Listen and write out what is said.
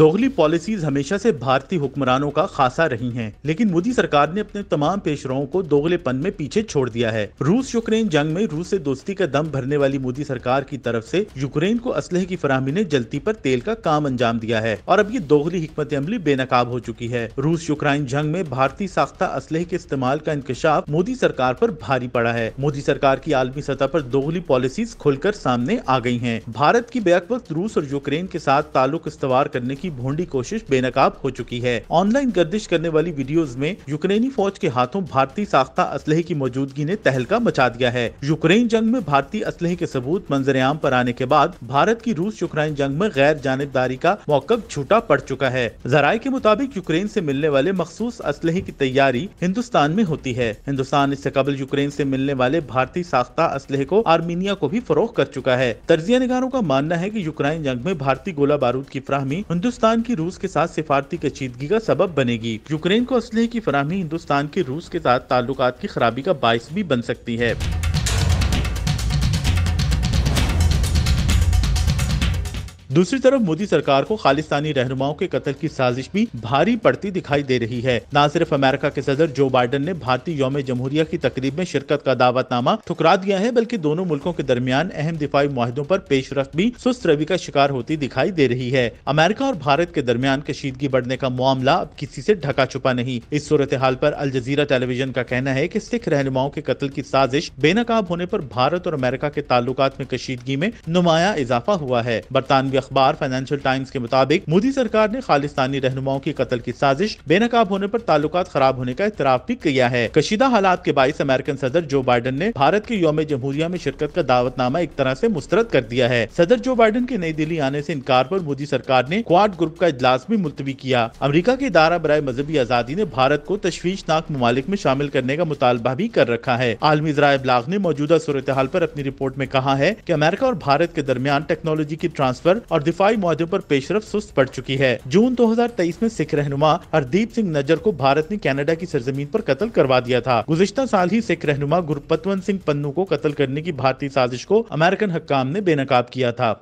दोगली policies हमेशा से भारतीय हुक्मरानों का खासा रही हैं, लेकिन मोदी सरकार ने अपने तमाम पेशरों को दोगलेपन में पीछे छोड़ दिया है रूस यूक्रेन जंग में रूस से दोस्ती का दम भरने वाली मोदी सरकार की तरफ से यूक्रेन को असलहे की फरहमी ने जलती पर तेल का काम अंजाम दिया है और अब ये दोगली हमत अमली बेनकाब हो चुकी है रूस यूक्रेन जंग में भारतीय साख्ता असलहे के इस्तेमाल का इंकशाफ मोदी सरकार आरोप भारी पड़ा है मोदी सरकार की आलमी सतह आरोप दोगली पॉलिसीज खुलकर सामने आ गयी है भारत की बेक वक्त रूस और यूक्रेन के साथ ताल्लुक इस्तेवाल करने की की भोंडी कोशिश बेनकाब हो चुकी है ऑनलाइन गर्दिश करने वाली वीडियोस में यूक्रेनी फौज के हाथों भारतीय साख्ता असलहे की मौजूदगी ने तहलका मचा दिया है यूक्रेन जंग में भारतीय असलहे के सबूत मंजरेआम पर आने के बाद भारत की रूस यूक्रेन जंग में गैर जानबदारी का मौकब छूटा पड़ चुका है जराये के मुताबिक यूक्रेन से मिलने वाले मखसूस असलहे की तैयारी हिंदुस्तान में होती है हिंदुस्तान इससे कबल यूक्रेन से मिलने वाले भारतीय साख्ता असलहे को आर्मीनिया को भी फरोख कर चुका है तर्जिया निगारों का मानना है की यूक्रेन जंग में भारतीय गोला बारूद की फ्राहमी हिंदुस्तान हिंदुस्तान की रूस के साथ सिफारती कशीदगी का सबब बनेगी यूक्रेन को असले की फराहमी हिंदुस्तान के रूस के साथ ताल्लुकात की खराबी का बायस भी बन सकती है दूसरी तरफ मोदी सरकार को खालिस्तानी रहनुमाओं के कत्ल की साजिश भी भारी पड़ती दिखाई दे रही है न सिर्फ अमेरिका के सदर जो बाइडन ने भारतीय योम जमहूरिया की तकरीब में शिरकत का दावतनामा ठुकरा दिया है बल्कि दोनों मुल्कों के दरमियान अहम दिफाई माहदों आरोप पेशरफ भी सुस्त रवि का शिकार होती दिखाई दे रही है अमेरिका और भारत के दरमियान कशीदगी बढ़ने का मामला अब किसी ऐसी ढका छुपा नहीं इस सूरत हाल आरोप अल जजीरा टेलीविजन का कहना है की सिख रहनुमाओं के कत्ल की साजिश बेनकाब होने आरोप भारत और अमेरिका के ताल्लुक में कशीदगी में नुमाया इजाफा हुआ है बरतानवी अखबार फाइनेंशियल टाइम्स के मुताबिक मोदी सरकार ने खालिस्तानी रहनुमाओं की कत्ल की साजिश बेनकाब होने आरोप ताल्लुक खराब होने का इतराफ भी किया है कशीदा हालात के बाईस अमेरिकन सदर जो बाइडन ने भारत के योम जमहूरिया में शिरकत का दावतनामा एक तरह ऐसी मुस्तरद कर दिया है सदर जो बाइडन के नई दिल्ली आने ऐसी इनकार आरोप मोदी सरकार ने क्वाड ग्रुप का इजलास भी मुलतवी किया अमरीका के इदारा बरए मजहबी आज़ादी ने भारत को तश्वीशनाक ममालिक में शामिल करने का मुतालबा भी कर रखा है आलमी जरा इबलाग ने मौजूदा सूरत हाल आरोप अपनी रिपोर्ट में कहा है की अमेरिका और भारत के दरमियान टेक्नोलॉजी की ट्रांसफर और दिफाई मुहदे पर पेशरफ सुस्त पड़ चुकी है जून 2023 में सिख रहनुमा हरदीप सिंह नजर को भारत ने कनाडा की सरजमीन पर कत्ल करवा दिया था गुजशत साल ही सिख रहनुमा गुरपतवंत सिंह पन्नू को कत्ल करने की भारतीय साजिश को अमेरिकन हकाम ने बेनकाब किया था